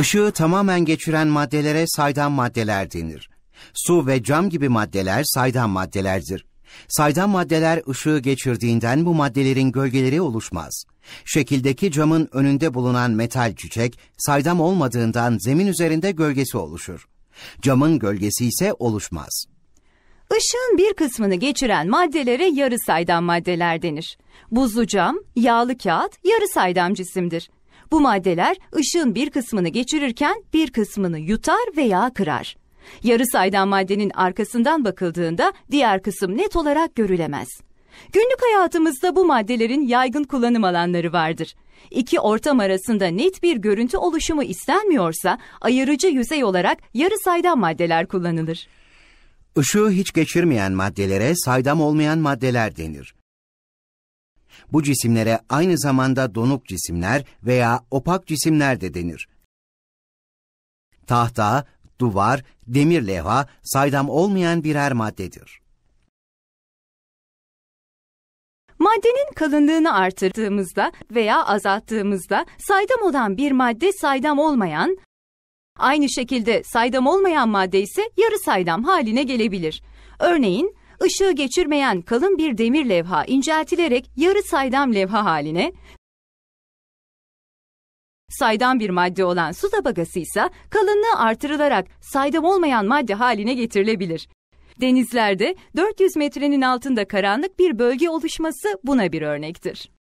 Işığı tamamen geçiren maddelere saydam maddeler denir. Su ve cam gibi maddeler saydam maddelerdir. Saydam maddeler ışığı geçirdiğinden bu maddelerin gölgeleri oluşmaz. Şekildeki camın önünde bulunan metal çiçek saydam olmadığından zemin üzerinde gölgesi oluşur. Camın gölgesi ise oluşmaz. Işığın bir kısmını geçiren maddelere yarı saydam maddeler denir. Buzlu cam, yağlı kağıt yarı saydam cisimdir. Bu maddeler ışığın bir kısmını geçirirken bir kısmını yutar veya kırar. Yarı saydam maddenin arkasından bakıldığında diğer kısım net olarak görülemez. Günlük hayatımızda bu maddelerin yaygın kullanım alanları vardır. İki ortam arasında net bir görüntü oluşumu istenmiyorsa ayırıcı yüzey olarak yarı saydam maddeler kullanılır. Işığı hiç geçirmeyen maddelere saydam olmayan maddeler denir. Bu cisimlere aynı zamanda donuk cisimler veya opak cisimler de denir. Tahta, duvar, demir levha saydam olmayan birer maddedir. Maddenin kalınlığını artırdığımızda veya azalttığımızda saydam olan bir madde saydam olmayan, aynı şekilde saydam olmayan madde ise yarı saydam haline gelebilir. Örneğin ışığı geçirmeyen kalın bir demir levha inceltilerek yarı saydam levha haline, saydam bir madde olan su tabakası ise kalınlığı artırılarak saydam olmayan madde haline getirilebilir. Denizlerde 400 metrenin altında karanlık bir bölge oluşması buna bir örnektir.